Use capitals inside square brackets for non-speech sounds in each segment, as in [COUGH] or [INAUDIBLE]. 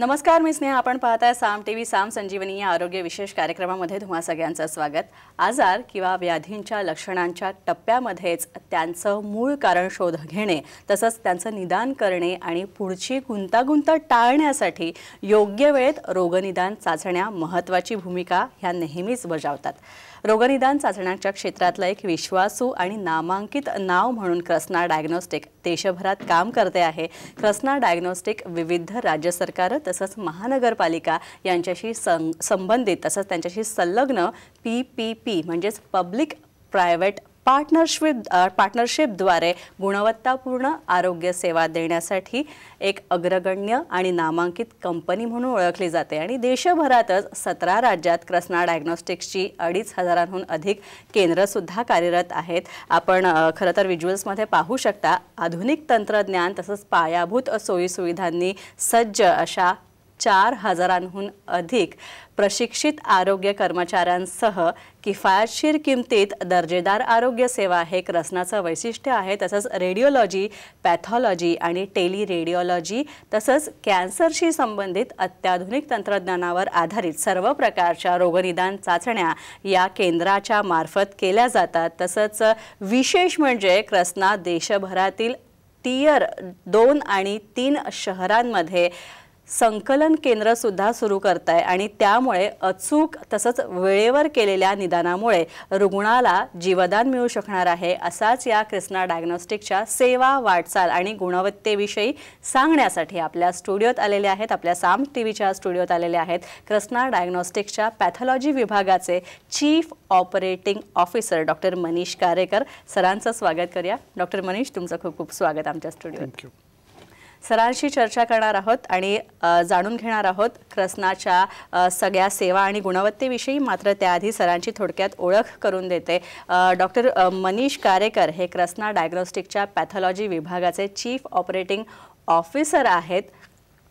नमस्कार मी स्नेहा आपण पाहताय साम टी व्ही साम संजीवनी या आरोग्य विशेष कार्यक्रमामध्ये तुम्हा सगळ्यांचं स्वागत आजार किंवा व्याधींच्या लक्षणांच्या टप्प्यामध्येच त्यांचं मूळ कारण शोध घेणे तसंच त्यांचं निदान करणे आणि पुढची गुंतागुंत टाळण्यासाठी योग्य वेळेत रोगनिदान चाचण्या महत्त्वाची भूमिका ह्या नेहमीच बजावतात रोगनिदान चाचण्यांच्या क्षेत्रातला एक विश्वासू आणि नामांकित नाव म्हणून क्रस्ना डायग्नॉस्टिक देशभरात काम करते आहे क्रस्ना डायग्नॉस्टिक विविध राज्य सरकारं तसंच महानगरपालिका यांच्याशी संबंधित तसंच त्यांच्याशी संलग्न पी पी पी म्हणजेच पब्लिक प्रायव्हेट पार्टनरशिप पार्टनरशिपद्वारे गुणवत्तापूर्ण आरोग्य सेवा देण्यासाठी एक अग्रगण्य आणि नामांकित कंपनी म्हणून ओळखली जाते आणि देशभरातच सतरा राज्यात क्रसना डायग्नॉस्टिक्सची अडीच हजारांहून अधिक केंद्रसुद्धा कार्यरत आहेत आपण खरं तर विज्युअल्समध्ये पाहू शकता आधुनिक तंत्रज्ञान तसंच पायाभूत सोयीसुविधांनी सज्ज अशा चार हजारांहून अधिक प्रशिक्षित आरोग्य कर्मचाऱ्यांसह किफायतशीर किमतीत दर्जेदार आरोग्य सेवा हे क्रसनाचं वैशिष्ट्य आहे तसंच रेडिओलॉजी पॅथॉलॉजी आणि टेली रेडिओलॉजी तसंच कॅन्सरशी संबंधित अत्याधुनिक तंत्रज्ञानावर आधारित सर्व प्रकारच्या रोगनिदान चाचण्या या केंद्राच्या मार्फत केल्या जातात तसंच विशेष म्हणजे क्रसना देशभरातील टियर दोन आणि तीन शहरांमध्ये संकलन केंद्रसुद्धा सुरू करत आहे आणि त्यामुळे अचूक तसंच वेळेवर केलेल्या निदानामुळे रुग्णाला जीवदान मिळू शकणार आहे असाच या क्रिस्ना डायग्नॉस्टिकच्या सेवा वाटचाल आणि गुणवत्तेविषयी सांगण्यासाठी आपल्या स्टुडिओत आलेले आहेत आपल्या साम टी व्हीच्या स्टुडिओत आलेले आहेत क्रिस्ना डायग्नॉस्टिकच्या पॅथॉलॉजी विभागाचे chief operating officer doctor Manish Karekar सरांचं स्वागत करूया डॉक्टर मनीष तुमचं खूप खूप स्वागत आमच्या स्टुडिओत सरांशी चर्चा करणार आहोत आणि जाणून घेणार आहोत क्रसनाच्या सगळ्या सेवा आणि गुणवत्तेविषयी मात्र त्याआधी सरांची थोडक्यात ओळख करून देते डॉक्टर मनीष कारेकर हे क्रसना डायग्नॉस्टिकच्या पॅथॉलॉजी विभागाचे चीफ ऑपरेटिंग ऑफिसर आहेत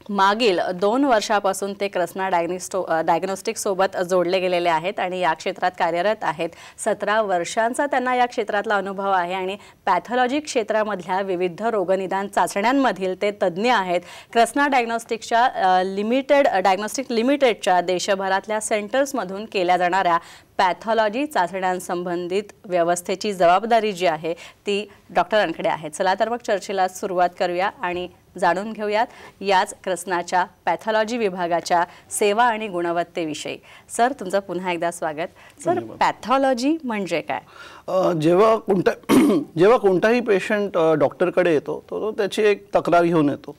मागील दोन वर्षापासून ते कृष्णा डायग्निस्टो डायग्नोस्टिकसोबत जोडले गेलेले आहेत आणि या क्षेत्रात कार्यरत आहेत सतरा वर्षांचा त्यांना या क्षेत्रातला अनुभव आहे आणि पॅथॉलॉजी क्षेत्रामधल्या विविध रोगनिदान चाचण्यांमधील ते तज्ज्ञ आहेत कृष्णा डायग्नॉस्टिकच्या लिमिटेड डायग्नॉस्टिक लिमिटेडच्या देशभरातल्या सेंटर्समधून केल्या जाणाऱ्या पॅथॉलॉजी चाचण्यांसंबंधित व्यवस्थेची जबाबदारी जी आहे ती डॉक्टरांकडे आहे चला तर मग चर्चेला सुरुवात करूया आणि जाणून घेऊयात याच क्रसनाच्या पॅथॉलॉजी विभागाच्या सेवा आणि गुणवत्तेविषयी सर तुमचं पुन्हा एकदा स्वागत सर पॅथॉलॉजी म्हणजे काय जेव्हा कोणत्या [CLEARS THROAT] जेव्हा कोणताही पेशंट डॉक्टरकडे येतो तो त्याची एक तक्रार घेऊन येतो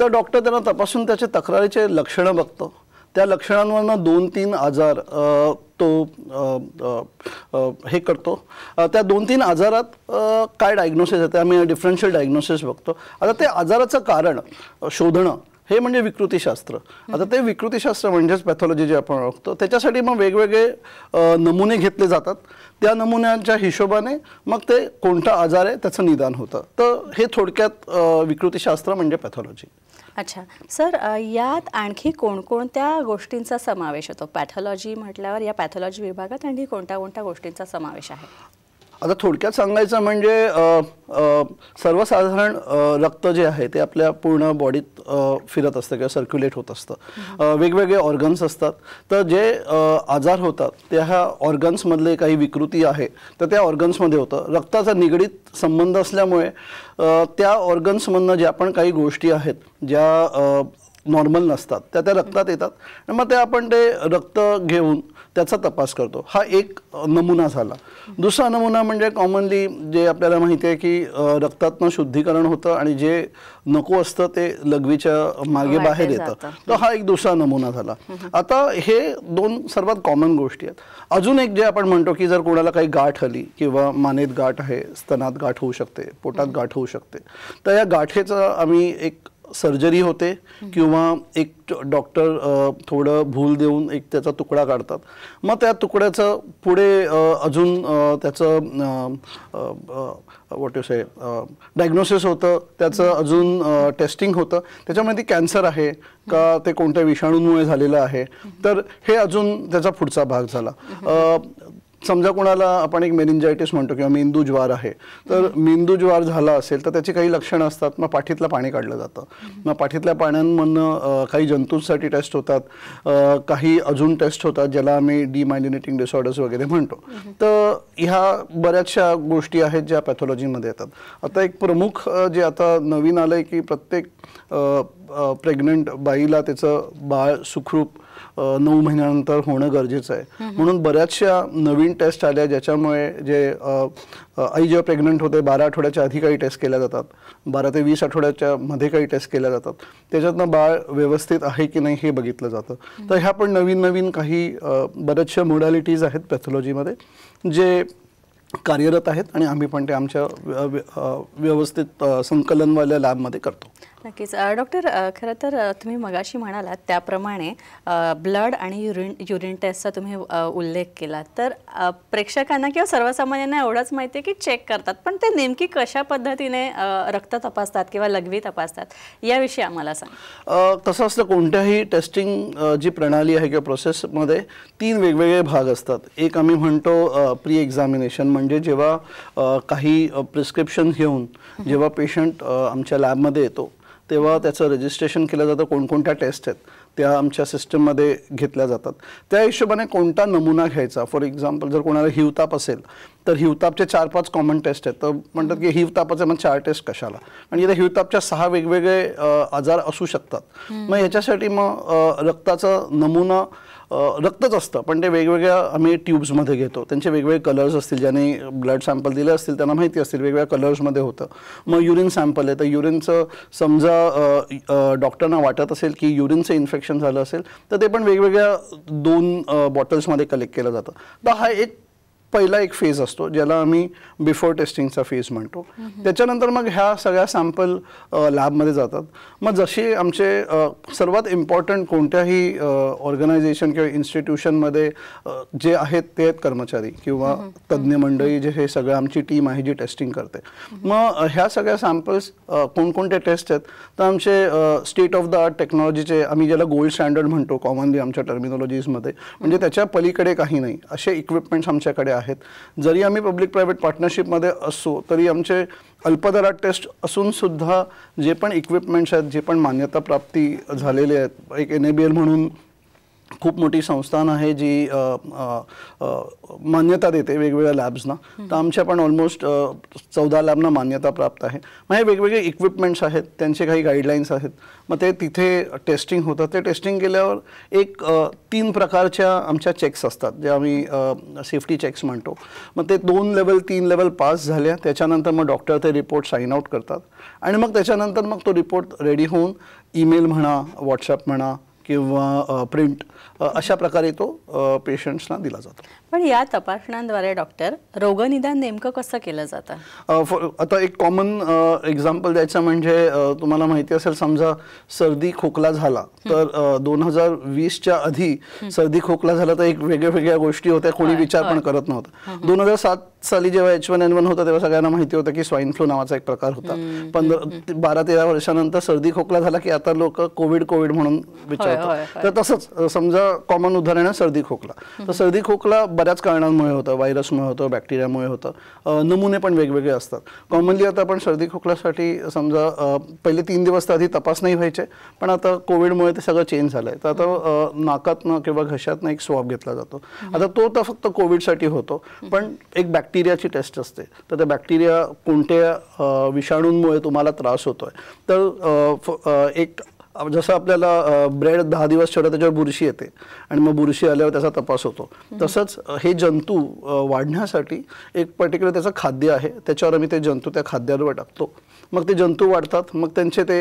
तर डॉक्टर त्यांना तपासून त्याचे तक्रारीचे लक्षणं बघतो त्या लक्षणांवरनं दोन तीन आजार तो हे करतो त्या दोन तीन आजारात काय डायग्नोसिस येते आम्ही डिफरन्शियल डायग्नोसिस बघतो आता ते आजाराचं कारण शोधणं हे म्हणजे विकृतीशास्त्र आता ते विकृतीशास्त्र म्हणजेच पॅथॉलॉजी जे आपण ओळखतो त्याच्यासाठी मग वेगवेगळे नमुने घेतले जातात त्या नमुन्यांच्या हिशोबाने मग ते कोणता आजार आहे त्याचं निदान होतं तर हे थोडक्यात विकृतीशास्त्र म्हणजे पॅथॉलॉजी अच्छा सर यात आणखी कोणकोणत्या गोष्टींचा समावेश होतो पॅथॉलॉजी म्हटल्यावर या पॅथॉलॉजी विभागात आणखी कोणत्या कोणत्या गोष्टींचा समावेश आहे आता थोडक्यात सांगायचं म्हणजे सर्वसाधारण रक्त जे आहे ते आपल्या पूर्ण बॉडीत फिरत असतं किंवा सर्क्युलेट होत असतं वेगवेगळे ऑर्गन्स असतात तर जे आजार होतात त्या ह्या ऑर्गन्समधले काही विकृती आहे तर त्या ऑर्गन्समध्ये होतं रक्ताचा निगडीत संबंध असल्यामुळे त्या ऑर्गन्समधनं ज्या पण काही गोष्टी आहेत ज्या नॉर्मल नसतात त्या त्या रक्तात येतात मग ते आपण ते रक्त घेऊन त्याचा तपास करतो हा एक नमुना झाला दुसरा नमुना म्हणजे कॉमनली जे आपल्याला माहिती आहे की रक्तातनं शुद्धीकरण होतं आणि जे नको असतं ते लघवीच्या मागे बाहेर येतं तर हा एक दुसरा नमुना झाला आता हे दोन सर्वात कॉमन गोष्टी आहेत अजून एक जे आपण म्हणतो की जर कोणाला काही गाठ आली किंवा मानेत गाठ आहे स्तनात गाठ होऊ शकते पोटात गाठ होऊ शकते तर या गाठेचा आम्ही एक सर्जरी होते किंवा एक डॉक्टर थोडं भूल देऊन एक त्याचा तुकडा काढतात मग त्या तुकड्याचं पुढे अजून त्याचं वॉट से डायग्नोसिस होतं त्याचं अजून टेस्टिंग होतं त्याच्यामध्ये कॅन्सर आहे का ते कोणत्या विषाणूंमुळे झालेलं आहे तर हे अजून त्याचा पुढचा भाग झाला समजा कोणाला आपण एक मेनिंजायटिस म्हणतो किंवा मेंदू ज्वार आहे तर मेंदू ज्वार झाला असेल तर त्याची काही लक्षणं असतात मग पाठीतलं पाणी काढलं जातं मग पाठीतल्या पाण्यांमधनं काही जंतूंसाठी टेस्ट होतात काही अजून टेस्ट होतात ज्याला आम्ही डिमायलिनेटिंग डिसऑर्डर्स वगैरे म्हणतो तर ह्या बऱ्याचशा गोष्टी आहेत ज्या पॅथॉलॉजीमध्ये येतात आता एक प्रमुख जे आता नवीन आलं आहे की प्रत्येक प्रेग्नंट बाईला त्याचं बाळ सुखरूप नऊ महिन्यानंतर होणं गरजेचं आहे म्हणून बऱ्याचशा नवीन टेस्ट आल्या ज्याच्यामुळे जे आई जेव्हा प्रेग्नंट होते बारा आठवड्याच्या आधी काही टेस्ट केल्या जातात बारा ते वीस आठवड्याच्या मध्ये काही टेस्ट केल्या जातात त्याच्यातनं बाळ व्यवस्थित आहे की नाही हे बघितलं जातं तर ह्या पण नवीन नवीन काही बऱ्याचशा मोडॅलिटीज आहेत पॅथॉलॉजीमध्ये जे कार्यरत आहेत आणि आम्ही पण ते आमच्या व्यवस्थित संकलनवाल्या लॅबमध्ये करतो नक्कीच डॉक्टर खरं तर तुम्ही मगाशी म्हणालात त्याप्रमाणे ब्लड आणि युरिन युरिन टेस्टचा तुम्ही उल्लेख केला तर प्रेक्षकांना किंवा सर्वसामान्यांना एवढंच माहिती आहे की चेक करतात पण ते नेमकी कशा पद्धतीने रक्त तपासतात किंवा लघवी तपासतात याविषयी आम्हाला सांग तसं असतं कोणत्याही टेस्टिंग जी प्रणाली आहे किंवा प्रोसेसमध्ये तीन वेगवेगळे भाग असतात एक आम्ही म्हणतो प्री एक्झामिनेशन म्हणजे जेव्हा काही प्रिस्क्रिप्शन घेऊन जेव्हा पेशंट आमच्या लॅबमध्ये येतो तेव्हा त्याचं रजिस्ट्रेशन केलं जातं कोणकोणत्या टेस्ट आहेत त्या आमच्या सिस्टममध्ये घेतल्या जातात त्या हिशोबाने कोणता नमुना घ्यायचा फॉर एक्झाम्पल जर कोणाला हिवताप असेल तर हिवतापचे चार पाच कॉमन टेस्ट आहेत तर म्हणतात की हिवतापाचे मग चार टेस्ट कशाला आणि इथे हिवतापच्या सहा वेगवेगळे आजार असू शकतात मग ह्याच्यासाठी मग रक्ताचा नमुना रक्तच असतं पण ते वेगवेगळ्या आम्ही ट्यूब्समध्ये घेतो त्यांचे वेगवेगळे कलर्स असतील ज्यांनी ब्लड सॅम्पल दिले असतील त्यांना माहिती असतील वेगवेगळ्या कलर्समध्ये होतं मग युरिन सॅम्पल आहे तर युरिनचं समजा डॉक्टरना वाटत असेल की युरिनचं इन्फेक्शन झालं असेल तर ते पण वेगवेगळ्या दोन बॉटल्समध्ये कलेक्ट केलं जातं तर हा एक पहिला एक फेज असतो ज्याला आम्ही बिफोर टेस्टिंगचा फेज म्हणतो त्याच्यानंतर मग ह्या सगळ्या सॅम्पल लॅबमध्ये जातात मग जसे आमचे सर्वात इम्पॉर्टंट कोणत्याही ऑर्गनायझेशन किंवा इन्स्टिट्यूशनमध्ये जे आहेत ते आहेत कर्मचारी किंवा तज्ज्ञ मंडळी जे हे सगळं आमची टीम आहे जी टेस्टिंग करते मग ह्या सगळ्या सॅम्पल्स कोणकोणते टेस्ट आहेत तर आमचे स्टेट ऑफ द आर्ट टेक्नॉलॉजीचे आम्ही ज्याला गोल्ड स्टँडर्ड म्हणतो कॉमनली आमच्या टर्मिनॉलॉजीजमध्ये म्हणजे त्याच्या पलीकडे काही नाही असे इक्विपमेंट्स आमच्याकडे आहेत जरी आम्ही पब्लिक प्रायव्हेट पार्टनरशिपमध्ये असो तरी आमचे अल्पदरा टेस्ट असून सुद्धा जे पण इक्विपमेंट्स आहेत जे पण मान्यता प्राप्ती झालेले आहेत एक एन म्हणून खूप मोठी संस्थान आहे जी मान्यता देते वेगवेगळ्या लॅब्सना तर आमच्या पण ऑलमोस्ट चौदा लॅबना मान्यता प्राप्त आहे मग हे वेगवेगळे इक्विपमेंट्स आहेत त्यांचे काही गाईडलाईन्स आहेत मग ते तिथे टेस्टिंग होतं ते टेस्टिंग केल्यावर एक तीन प्रकारच्या आमच्या चेक्स असतात जे आम्ही सेफ्टी चेक्स म्हणतो मग ते दोन लेवल तीन लेवल पास झाल्या त्याच्यानंतर मग डॉक्टर ते रिपोर्ट साईन आउट करतात आणि मग त्याच्यानंतर मग तो रिपोर्ट रेडी होऊन ईमेल म्हणा व्हॉट्सअप म्हणा किंवा प्रिंट अशा प्रकारे तो पेशंट्सना दिला जातो पण या तपासण्यांद्वारे डॉक्टर रोगनिदान नेमकं कसं केलं जातं आता एक कॉमन एक्झाम्पल द्यायचं म्हणजे तुम्हाला माहिती असेल समजा सर्दी खोकला झाला तर दोन हजार वीसच्या आधी सर्दी खोकला झाला तर एक वेगळ्या वेगळ्या गोष्टी होत्या कोणी विचार पण करत नव्हतं दोन हजार सात साली जेव्हा एच वन एन वन होतं तेव्हा सगळ्यांना माहिती होतं की स्वाईन फ्लू नावाचा एक प्रकार होता पंधरा बारा तेरा वर्षानंतर सर्दी खोकला झाला की आता लोक कोविड कोविड म्हणून विचारतात तर तसंच समजा कॉमन उदाहरण आहे सर्दी खोकला तर सर्दी खोकला बऱ्याच कारणांमुळे होतं व्हायरसमुळे होतं बॅक्टेरियामुळे होतं नमुने पण वेगवेगळे असतात कॉमनली आता आपण सर्दी खोकल्यासाठी समजा पहिले तीन दिवस तर आधी तपास नाही व्हायचे पण आता कोविडमुळे ते सगळं चेंज झालं आहे तर आता नाकातनं किंवा घशातनं एक स्वॉप घेतला जातो आता तो तर फक्त कोविडसाठी होतो पण एक बॅक्टेरिया बॅक्टेरियाची टेस्ट असते तर त्या बॅक्टेरिया कोणत्या विषाणूंमुळे तुम्हाला त्रास होतोय तर एक जसं आपल्याला ब्रेड दहा दिवस ठेवलं त्याच्यावर बुरशी येते आणि मग बुरशी आल्यावर त्याचा तपास होतो तसंच हे जंतू वाढण्यासाठी एक पर्टिक्युलर त्याचं खाद्य आहे त्याच्यावर आम्ही ते जंतू त्या खाद्यावर टाकतो मग ते जंतू वाढतात मग त्यांचे ते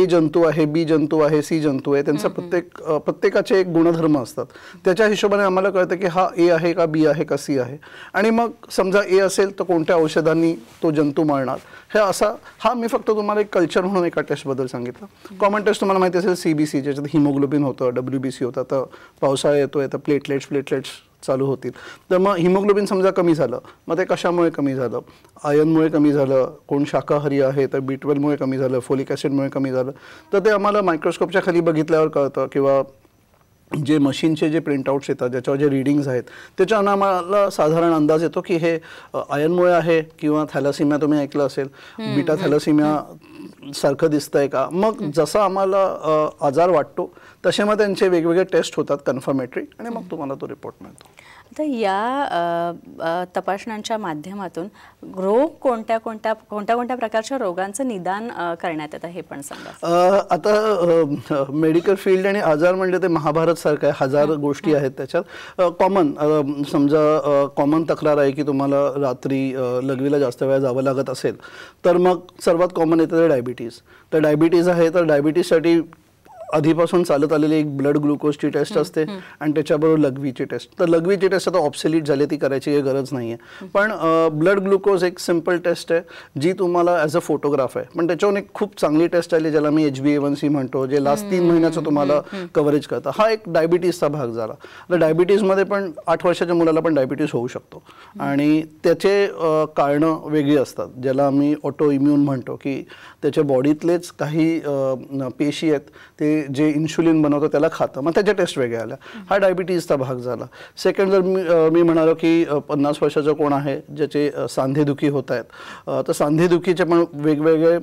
ए जंतू आहे बी जंतू आहे सी जंतू आहे त्यांचा प्रत्येक प्रत्येकाचे एक गुणधर्म असतात त्याच्या हिशोबाने आम्हाला कळतं की हा ए आहे का बी आहे का सी आहे आणि मग समजा ए असेल तर कोणत्या औषधांनी तो जंतू मारणार हे असा हा मी फक्त तुम्हाला एक कल्चर म्हणून एका टेस्टबद्दल सांगितलं कॉमन टेस्ट तुम्हाला माहिती असेल सी बी सी ज्याच्यात हिमोग्लोबिन होतं डब्ल्यू बी सी होतं आता पावसाळा येतोय तर प्लेटलेट्स प्लेटलेट्स चालू होतील तर मग हिमोग्लोबिन समजा कमी झालं मग ते कशामुळे कमी झालं आयनमुळे कमी झालं कोण शाकाहारी आहे तर बी ट्वेल्वमुळे कमी झालं फोलिक ॲसिडमुळे कमी झालं तर ते आम्हाला मायक्रोस्कोपच्या खाली बघितल्यावर कळतं किंवा जे मशीनचे जे प्रिंटआउट्स येतात ज्याच्यावर जे रिडिंग्स आहेत त्याच्यानं आम्हाला साधारण अंदाज येतो की हे आयनमुळे आहे किंवा थॅलासिमिया तुम्ही ऐकलं असेल बिटा थॅलासिमिया सारखं दिसतंय का मग जसा आम्हाला आजार वाटतो तसे मग त्यांचे वेगवेगळे टेस्ट होतात कन्फर्मेटरी आणि मग तुम्हाला तो रिपोर्ट मिळतो तर या तपासण्यांच्या माध्यमातून रोग कोणत्या कोणत्या कोणत्या कोणत्या प्रकारच्या रोगांचं निदान करण्यात येतं हे पण सांगा आता मेडिकल फील्ड आणि आजार म्हणजे ते महाभारत सारखं आहे हजार गोष्टी आहेत त्याच्यात कॉमन समजा कॉमन तक्रार आहे की तुम्हाला रात्री लघवीला जास्त वेळ जावं लागत असेल तर मग सर्वात कॉमन येतं ते डायबिटीज तर डायबिटीज आहे तर डायबिटीजसाठी आधीपासून चालत आलेली एक ब्लड ग्लुकोजची टेस्ट असते आणि त्याच्याबरोबर लघवीची टेस्ट तर लघवीची टेस्ट आता ऑप्सिलीट झाली ती करायची काही गरज नाही आहे पण ब्लड ग्लुकोज एक सिम्पल टेस्ट आहे जी तुम्हाला ॲज अ फोटोग्राफ आहे पण त्याच्याहून एक खूप चांगली टेस्ट आली ज्याला मी H B A one C म्हणतो जे लास्ट तीन महिन्याचं तुम्हाला कव्हरेज करतं हा एक डायबिटीजचा भाग झाला तर डायबिटीजमध्ये पण आठ वर्षाच्या मुलाला पण डायबिटीज होऊ शकतो आणि त्याचे कारणं वेगळी असतात ज्याला आम्ही ऑटो इम्युन म्हणतो की त्याच्या बॉडीतलेच काही पेशी आहेत ते जे इन्शुलिन बनवतं त्याला खातं मग त्याच्या टेस्ट वेगळ्या आल्या हा डायबिटीजचा भाग झाला सेकंड जर मी मी म्हणालो की पन्नास वर्षाचं कोण आहे ज्याचे सांधेदुखी होत आहेत तर सांधेदुखीचे पण वेगवेगळे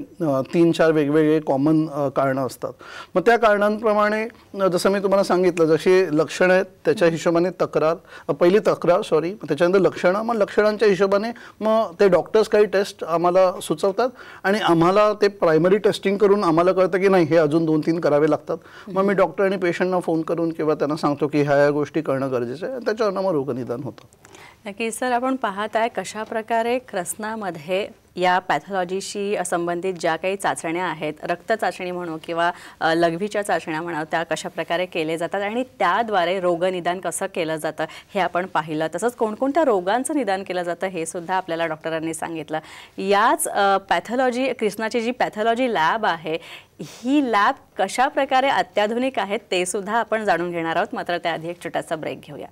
तीन चार वेगवेगळे कॉमन कारणं असतात मग त्या कारणांप्रमाणे जसं मी तुम्हाला सांगितलं जशी लक्षणं आहेत त्याच्या हिशोबाने तक्रार पहिली तक्रार सॉरी त्याच्यानंतर लक्षणं मग लक्षणांच्या हिशोबाने मग ते डॉक्टर्स काही टेस्ट आम्हाला सुचवतात आणि आम्हाला ते प्रायमरी टेस्टिंग करून आम्हाला कळतं की नाही हे अजून दोन तीन करावे लागतात लागतात मग मी डॉक्टर आणि पेशंटना फोन करून किंवा त्यांना सांगतो की ह्या या गोष्टी करणं गरजेचं आहे त्याच्यावर मग रोगनिदान होतं नक्की सर आपण पाहत आहे कशा प्रकारे क्रसनामध्ये या पॅथॉलॉजीशी संबंधित ज्या काही चाचण्या आहेत रक्त चाचणी म्हणू किंवा लघवीच्या चाचण्या म्हणा त्या कशाप्रकारे केले जातात आणि त्याद्वारे रोगनिदान कसं केलं जातं हे आपण पाहिलं तसंच कोणकोणत्या रोगांचं निदान केलं जातं हे सुद्धा आपल्याला डॉक्टरांनी सांगितलं याच पॅथॉलॉजी कृष्णाची जी पॅथॉलॉजी लॅब आहे ही लॅब कशा प्रकारे अत्याधुनिक आहेत ते सुद्धा आपण जाणून घेणार आहोत मात्र त्याआधी एक छोटासा ब्रेक घेऊया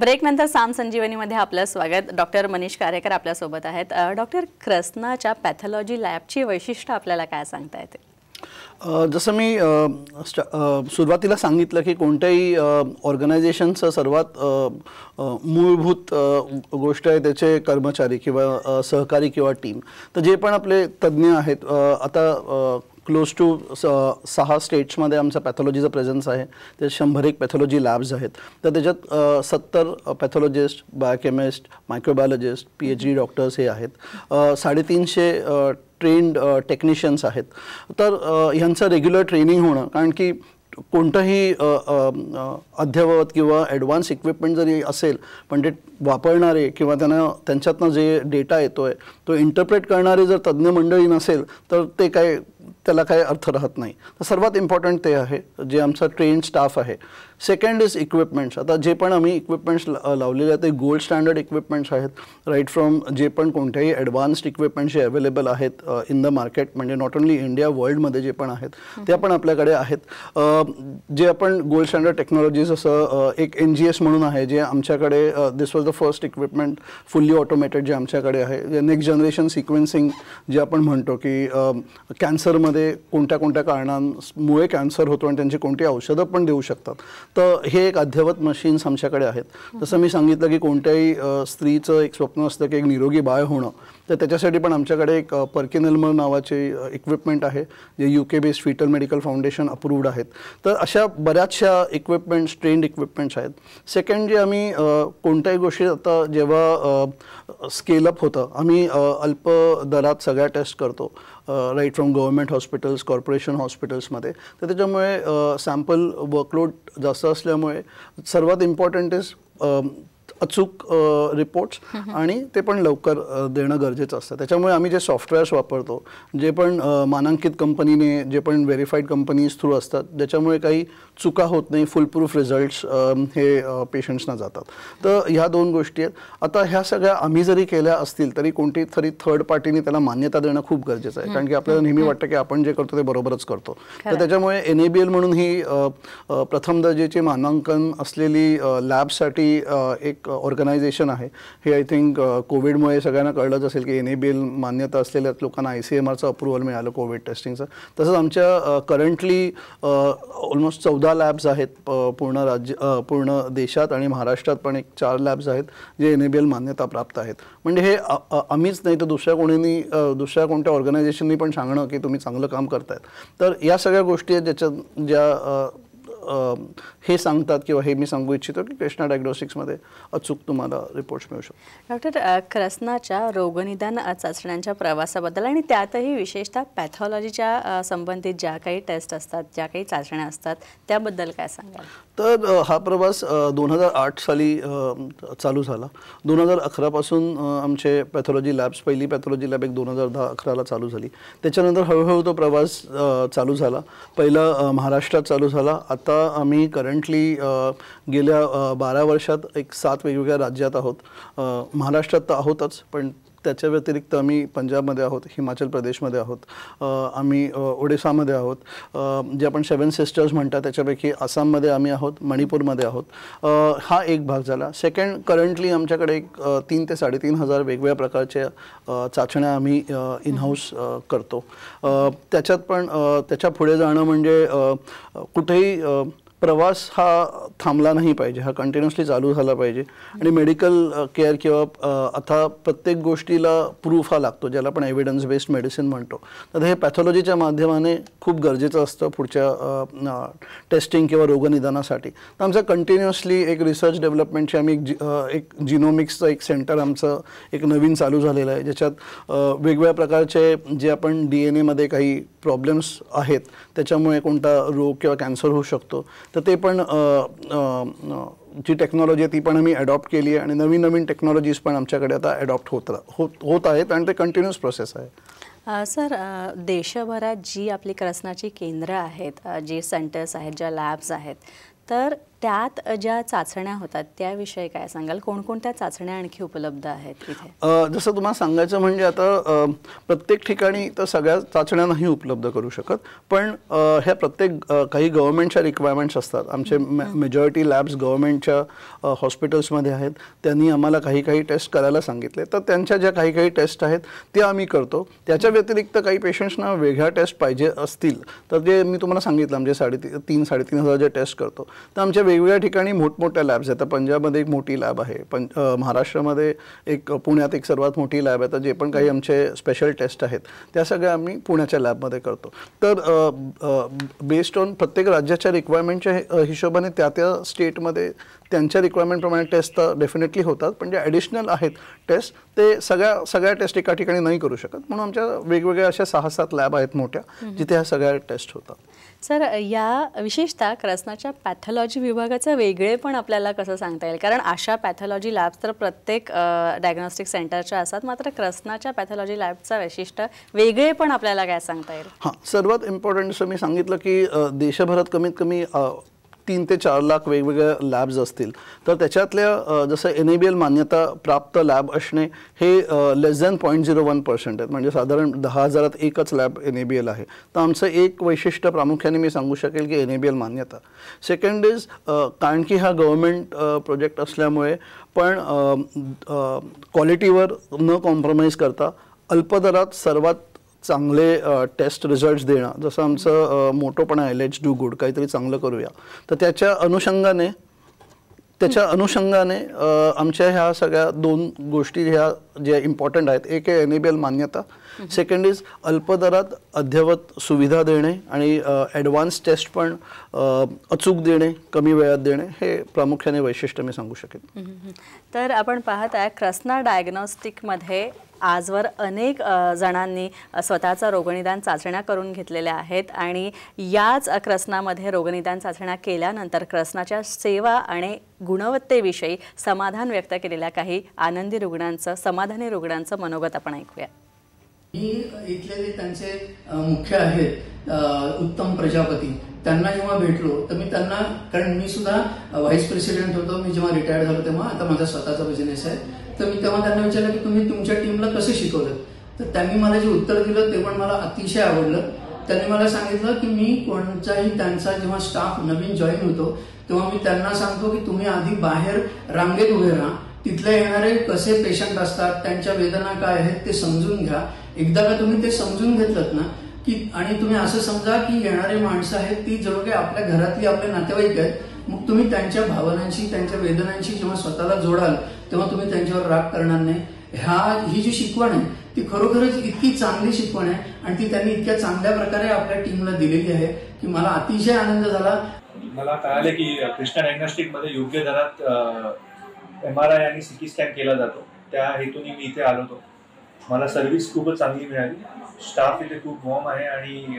ब्रेकनंतर साम संजीवनीमध्ये आपलं स्वागत डॉक्टर मनीष कारेकर आपल्यासोबत आहेत डॉक्टर क्रस्नाच्या पॅथॉलॉजी लॅबची वैशिष्ट्य आपल्याला काय सांगता येते जसं मी सुरुवातीला सांगितलं की कोणत्याही ऑर्गनायझेशनचं सर्वात मूलभूत गोष्ट आहे त्याचे कर्मचारी किंवा सहकारी किंवा टीम तर जे पण आपले तज्ज्ञ आहेत आता क्लोज टू uh, सहा स्टेट्समध्ये आमचं पॅथॉलॉजीचं प्रेझन्स आहे ते शंभर एक पॅथॉलॉजी लॅब्स आहेत तर त्याच्यात uh, सत्तर pathologist biochemist microbiologist P H D doctors हे आहेत uh, साडेतीनशे ट्रेन्ड टेक्निशियन्स आहेत तर ह्यांचं रेग्युलर ट्रेनिंग होणं कारण की कोणतंही अद्ययावत किंवा ॲडव्हान्स इक्विपमेंट जरी असेल पण ते वापरणारे किंवा त्यांना त्यांच्यातनं जे डेटा येतो आहे तो इंटरप्रेट करणारे जर तज्ज्ञ मंडळी नसेल तर ते काय त्याला काय अर्थ राहत नाही तर सर्वात इम्पॉर्टंट ते आहे जे आमचा ट्रेन स्टाफ आहे सेकंड इज इक्विपमेंट्स आता जे पण आम्ही इक्विपमेंट्स लावलेले आहेत ते गोल्ड स्टँडर्ड इक्विपमेंट्स आहेत राईट फ्रॉम जे पण कोणत्याही ॲडव्हान्स्ड इक्विपमेंट्स जे अवेलेबल आहेत इन द मार्केट म्हणजे नॉट ओन्ली इंडिया वर्ल्डमध्ये जे पण आहेत ते पण आपल्याकडे आहेत जे आपण गोल्ड स्टँडर्ड टेक्नॉलॉजीज असं एक एन जी एस म्हणून आहे जे आमच्याकडे this was the first equipment fully automated जे आमच्याकडे आहे नेक्स्ट जनरेशन सिक्वेन्सिंग जे आपण म्हणतो की कॅन्सरमध्ये कोणत्या कोणत्या कारणांमुळे कॅन्सर होतो आणि त्यांची कोणती औषधं पण देऊ शकतात तर हे एक अध्यावत मशीन्स आमच्याकडे आहेत जसं मी सांगितलं की कोणत्याही स्त्रीचं एक स्वप्न असतं की एक निरोगी बाळ होणं तर त्याच्यासाठी पण आमच्याकडे एक परकेनलमल नावाचे इक्विपमेंट आहे जे U K based fetal medical foundation approved आहेत तर अशा बऱ्याचशा इक्विपमेंट्स ट्रेंड इक्विपमेंट्स आहेत सेकंड जे आम्ही कोणत्याही गोष्टी आता जेव्हा स्केलअप होतं आम्ही अल्प दरात सगळ्या टेस्ट करतो right from government hospitals corporation हॉस्पिटल्समध्ये तर त्याच्यामुळे सॅम्पल वर्कलोड जास्त असल्यामुळे सर्वात इम्पॉर्टंट इज अचूक रिपोर्ट्स आणि ते पण लवकर देणं गरजेचं असतं त्याच्यामुळे आम्ही जे सॉफ्टवेअर्स वापरतो जे पण मानांकित कंपनीने जे पण व्हेरीफाईड कंपनीज थ्रू असतात ज्याच्यामुळे काही चुका होत नाही फुलप्रूफ रिझल्ट्स हे पेशंट्सना जातात तर ह्या दोन गोष्टी आहेत आता ह्या सगळ्या आम्ही जरी केल्या असतील तरी कोणती तरी थर्ड पार्टीने त्याला मान्यता देणं खूप गरजेचं आहे कारण की आपल्याला नेहमी वाटतं की आपण जे करतो ते बरोबरच करतो तर त्याच्यामुळे एन बी एल म्हणून ही प्रथम दर्जेचे मानांकन असलेली लॅबसाठी एक ऑर्गनायझेशन आहे हे आय थिंक कोविडमुळे सगळ्यांना कळलंच असेल की एन बी एल मान्यता असलेल्या लोकांना आय सी एम आरचं अप्रुव्हल मिळालं कोविड टेस्टिंगचं तसंच आमच्या करंटली ऑलमोस्ट चौदा लॅब्स आहेत पूर्ण राज्य पूर्ण देशात आणि महाराष्ट्रात पण एक चार लॅब्स आहेत जे एन एबीएल मान्यता प्राप्त आहेत म्हणजे हे आम्हीच नाही तर दुसऱ्या कोणीनी दुसऱ्या कोणत्या ऑर्गनायझेशननी पण सांगणं की तुम्ही चांगलं काम करतायत तर या सगळ्या गोष्टी आहेत ज्याच्या ज्या हे सांगतात किंवा हे मी सांगू इच्छितो की कृष्णा डायग्नोस्टिक्समध्ये अचूक तुम्हाला रिपोर्ट्स मिळू शकतो डॉक्टर क्रसनाच्या रोगनिदान चाचण्यांच्या प्रवासाबद्दल आणि त्यातही विशेषतः पॅथॉलॉजीच्या संबंधित ज्या काही टेस्ट असतात ज्या काही चाचण्या असतात त्याबद्दल काय सांगा तर हा प्रवास दोन हजार आठ साली चालू झाला दोन हजार अकरापासून आमचे पॅथॉलॉजी लॅब्स पहिली पॅथॉलॉजी लॅब एक दोन हजार दहा अकराला चालू झाली त्याच्यानंतर हळूहळू तो प्रवास चालू झाला पहिला महाराष्ट्रात चालू झाला आता आम्ही करंटली गेल्या बारा वर्षात एक सात वेगवेगळ्या राज्यात आहोत महाराष्ट्रात तर आहोतच पण त्याच्या व्यतिरिक्त आम्ही पंजाबमध्ये आहोत हिमाचल प्रदेशमध्ये आहोत आम्ही ओडिसामध्ये आहोत जे आपण सेवन सिस्टर्स म्हणतात त्याच्यापैकी आसाममध्ये आम्ही आहोत मणिपूरमध्ये आहोत हा एक भाग झाला सेकंड करंटली आमच्याकडे एक तीन ते साडेतीन हजार वेगवेगळ्या प्रकारच्या चाचण्या आम्ही इनहाऊस करतो त्याच्यात पण त्याच्या पुढे जाणं म्हणजे कुठेही प्रवास हा थांबला नाही पाहिजे हा कंटिन्युअसली चालू झाला पाहिजे आणि मेडिकल केअर किंवा आता प्रत्येक गोष्टीला प्रूफ हा लागतो ज्याला आपण एव्हिडन्स बेस्ड मेडिसिन म्हणतो तर हे पॅथॉलॉजीच्या माध्यमाने खूप गरजेचं असतं पुढच्या टेस्टिंग किंवा रोगनिदानासाठी तर आमचं कंटिन्युअसली एक रिसर्च डेव्हलपमेंटची आम्ही एक एक जिनोमिक्सचं एक सेंटर आमचं एक नवीन चालू झालेलं आहे ज्याच्यात वेगवेगळ्या प्रकारचे जे आपण डी एन एमध्ये काही प्रॉब्लेम्स आहेत त्याच्यामुळे कोणता रोग किंवा कॅन्सर होऊ शकतो तर ते पण जी टेक्नॉलॉजी आहे ती पण आम्ही अडॉप्ट केली आहे आणि नवीन नवीन टेक्नॉलॉजीज पण आमच्याकडे आता ॲडॉप्ट होत होत होत आहेत आणि ते कंटिन्युअस प्रोसेस आहे सर देशभरात जी आपली क्रसनाची केंद्र आहेत जे सेंटर्स आहेत ज्या लॅब्स आहेत तर त्यात ज्या चाचण्या होतात त्याविषयी काय सांगाल कोणकोणत्या चाचण्या आणखी उपलब्ध आहेत जसं तुम्हाला सांगायचं म्हणजे आता प्रत्येक ठिकाणी तर सगळ्या चाचण्या नाही उपलब्ध करू शकत पण ह्या प्रत्येक काही गव्हर्नमेंटच्या रिक्वायरमेंट्स असतात आमचे मेजॉरिटी लॅब्स गव्हर्नमेंटच्या हॉस्पिटल्समध्ये आहेत त्यांनी आम्हाला काही काही टेस्ट करायला सांगितले तर त्यांच्या ज्या काही काही टेस्ट आहेत त्या आम्ही करतो त्याच्या व्यतिरिक्त काही पेशंट्सना वेगळ्या टेस्ट पाहिजे असतील तर जे मी तुम्हाला सांगितलं म्हणजे साडेतीन तीन साडेतीन हजार जे टेस्ट करतो तर आमच्या वेगवेगळ्या ठिकाणी मोठमोठ्या लॅब्स आहेत पंजाबमध्ये एक मोठी लॅब आहे पण महाराष्ट्रामध्ये एक पुण्यात एक सर्वात मोठी लॅब आहे तर जे पण काही आमचे स्पेशल टेस्ट आहेत त्या सगळ्या आम्ही पुण्याच्या लॅबमध्ये करतो तर बेस्ड ऑन प्रत्येक राज्याच्या रिक्वायरमेंटच्या हिशोबाने त्या त्या स्टेटमध्ये त्यांच्या रिक्वायरमेंटप्रमाणे टेस्ट तर डेफिनेटली होतात पण जे ॲडिशनल आहेत टेस्ट ते सगळ्या सगळ्या टेस्ट एका ठिकाणी नाही करू शकत म्हणून आमच्या वेगवेगळ्या अशा सहा सात लॅब आहेत मोठ्या जिथे ह्या सगळ्या टेस्ट होतात सर या विशेषतः क्रसनाच्या पॅथॉलॉजी विभागाचं वेगळे पण आपल्याला कसं सांगता येईल कारण अशा पॅथॉलॉजी लॅब्स तर प्रत्येक डायग्नॉस्टिक सेंटरच्या असतात मात्र क्रसनाच्या पॅथॉलॉजी लॅबचा वैशिष्ट्य वेगळे पण आपल्याला काय सांगता येईल हां सर्वात इम्पॉर्टंट सो मी सांगितलं की देशभरात कमीत कमी तीन ते चार लाख वेगवेगळ्या लॅब्स असतील तर त्याच्यातल्या जसं एन ए बी एल मान्यता प्राप्त लॅब असणे हे less than point zero one percent आहेत म्हणजे साधारण दहा हजारात एकच lab N A B L आहे तर आमचं एक वैशिष्ट्य प्रामुख्याने मी सांगू शकेल की एन ए बी एल मान्यता सेकंड इज कारण की हा गव्हर्मेंट प्रोजेक्ट असल्यामुळे पण क्वालिटीवर न कॉम्प्रोमाइज करता अल्पदरात सर्वात चांगले टेस्ट रिझल्ट देणं जसं आमचं पण आहे लेट्स डू गुड काहीतरी चांगलं करूया तर त्याच्या अनुषंगाने त्याच्या अनुषंगाने आमच्या ह्या सगळ्या दोन गोष्टी ह्या ज्या इम्पॉर्टंट आहेत एक आहे एन एल मान्यता सेकंड इज अल्पदरात अद्ययावत सुविधा देणे आणि ॲडव्हान्स टेस्ट पण अचूक देणे कमी वेळात देणे हे प्रामुख्याने वैशिष्ट्य मी सांगू शकेन तर आपण पाहत आहे क्रसना डायग्नॉस्टिकमध्ये आजवर अनेक जणांनी स्वतःचा रोगनिदान चाचण्या करून घेतलेल्या आहेत आणि याच क्रसनामध्ये रोगनिदान चाचण्या केल्यानंतर क्रसनाच्या सेवा आणि गुणवत्तेविषयी समाधान व्यक्त केलेल्या काही आनंदी रुग्णांचं समाधानी रुग्णांचं मनोगत आपण ऐकूया मी इथले जे त्यांचे मुख्य आहेत उत्तम प्रजापती त्यांना जेव्हा भेटलो तर मी त्यांना कारण मी सुद्धा व्हाईस प्रेसिडेंट होतो मी जेव्हा रिटायर्ड झालो तेव्हा आता माझा स्वतःचा बिझनेस आहे तर मी तेव्हा त्यांना विचारलं की तुम्ही तुमच्या टीमला कसं शिकवलं तर त्यांनी मला जे उत्तर दिलं ते पण मला अतिशय आवडलं त्यांनी मला सांगितलं की मी कोणताही त्यांचा जेव्हा स्टाफ नवीन जॉईन होतो तेव्हा मी त्यांना सांगतो की तुम्ही आधी बाहेर रांगेत उभे राहा तिथले येणारे कसे पेशंट असतात त्यांच्या वेदना काय आहेत ते समजून घ्या एकदा का तुम्ही ते समजून घेतलं ना की आणि तुम्ही असं समजा की येणारे माणसं आहेत ती जवळ काही आपल्या घरातली आपले नातेवाईक आहेत मग तुम्ही त्यांच्या भावनांशी त्यांच्या वेदनांशी जेव्हा स्वतःला जोडाल तेव्हा तुम्ही त्यांच्यावर राग करणार नाही ह्या ही जी शिकवण आहे ती खरोखरच इतकी चांगली शिकवण आहे आणि ती त्यांनी इतक्या चांगल्या प्रकारे आपल्या टीमला दिलेली आहे की मला अतिशय आनंद झाला मला कळालं की कृष्णा डायग्नॉस्टिक मध्ये योग्य दरात एम आर आय आणि सिटी स्कॅन केला जातो त्या हेतूने मी इथे आलो होतो मला सर्व्हिस खूपच चांगली मिळाली स्टाफ इथे खूप वॉर्म आहे आणि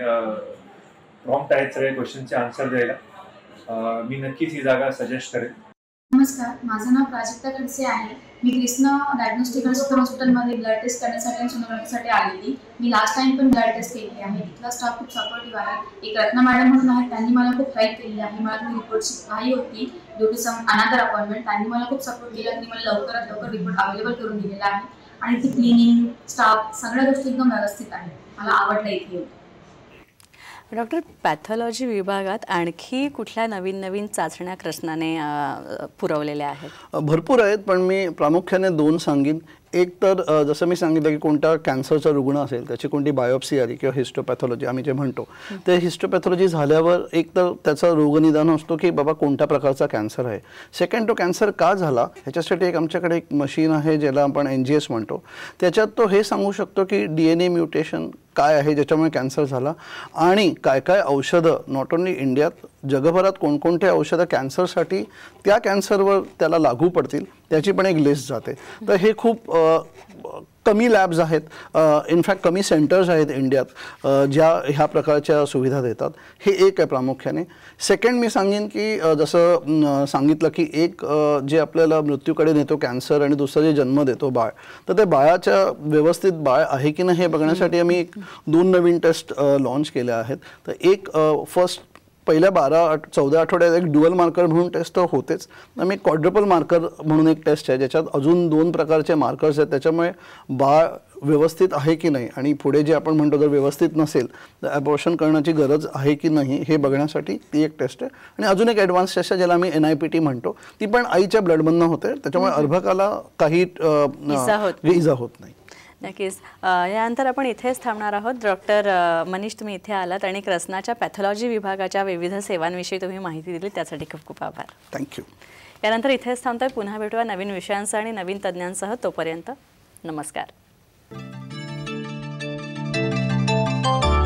प्रॉम्प्ट आहेत सगळे क्वेश्चनचे आन्सर द्यायला मी नक्कीच ही जागा सजेस्ट करेन नमस्कार माझं नाव प्राजक्ता खडसे आहे मी कृष्णा डायग्नोस्टिक सुपर हॉस्पिटलमध्ये ब्लड टेस्ट करण्यासाठी आणि आलेली मी लास्ट टाइम पण ब्लड टेस्ट केली आहे इथला स्टाफ खूप सपोर्टिव्ह आहे एक रत्ना मॅडम म्हणून आहे त्यांनी मला खूप हेल्प केली आहे मला ती रिपोर्टची काही होती ड्यू टू सम अनादर अपॉइंटमेंट त्यांनी मला खूप सपोर्ट केला त्यांनी मला लवकरात लवकर रिपोर्ट अवेलेबल करून दिलेला आहे आणि ती क्लिनिंग स्टाफ सगळ्या गोष्टी एकदम व्यवस्थित आहे मला आवडलं इथे डॉक्टर पॅथॉलॉजी विभागात आणखी कुठल्या नवीन नवीन चाचण्या कृष्णाने पुरवलेल्या आहेत भरपूर आहेत पण मी प्रामुख्याने दोन सांगेन एक तर जसं मी सांगितलं की कोणता कॅन्सरचा रुग्ण असेल त्याची कोणती बायोप्सी आली किंवा हिस्टोपॅथॉलॉजी आम्ही जे म्हणतो ते हिस्टोपॅथॉलॉजी झाल्यावर एक तर त्याचा रोगनिदान असतो की बाबा कोणत्या प्रकारचा कॅन्सर आहे सेकंड तो कॅन्सर का झाला ह्याच्यासाठी एक आमच्याकडे एक मशीन आहे ज्याला आपण एन जी एस म्हणतो त्याच्यात तो हे सांगू शकतो की डी एन ए म्युटेशन काय आहे ज्याच्यामुळे कॅन्सर झाला आणि काय काय औषधं नॉट ओन्ली इंडियात जगभरात कोणकोणते औषधं कॅन्सरसाठी त्या कॅन्सरवर त्याला लागू पडतील त्याची पण एक लिस्ट जाते तर हे खूप कमी लॅब्स आहेत इनफॅक्ट कमी सेंटर्स आहेत इंडियात ज्या ह्या प्रकारच्या सुविधा देतात हे एक आहे प्रामुख्याने सेकंड मी सांगेन की जसं सांगितलं की एक जे आपल्याला मृत्यूकडे नेतो कॅन्सर आणि दुसरा जे जन्म देतो बाळ तर ते बाळाच्या व्यवस्थित बाळ आहे की नाही हे बघण्यासाठी आम्ही एक दोन नवीन टेस्ट लॉन्च केल्या आहेत तर एक फर्स्ट पहिल्या बारा आठ चौदा आठवड्यात एक ड्युअल मार्कर म्हणून टेस्ट तर होतेच एक क्वाड्रपल मार्कर म्हणून एक टेस्ट आहे ज्याच्यात अजून दोन प्रकारचे मार्कर्स आहेत त्याच्यामुळे बाळ व्यवस्थित आहे की नाही आणि पुढे जे आपण म्हणतो जर व्यवस्थित नसेल तर ॲबॉर्शन करण्याची गरज आहे की नाही हे बघण्यासाठी ती एक टेस्ट आहे आणि अजून एक ॲडव्हान्स टेस्ट आहे ज्याला आम्ही एन आय पी टी म्हणतो ती पण आईच्या ब्लडमधनं होते त्याच्यामुळे अर्भकाला काही इजा होत नाही नक्कीच uh, यानंतर आपण इथेच थांबणार आहोत डॉक्टर uh, मनीष तुम्ही इथे आलात आणि क्रसनाच्या पॅथॉलॉजी विभागाच्या विविध सेवांविषयी तुम्ही माहिती दिली त्यासाठी खूप खूप आभार थँक्यू यानंतर इथेच थांबतोय पुन्हा भेटूया नवीन विषयांसह आणि नवीन तज्ज्ञांसह तोपर्यंत नमस्कार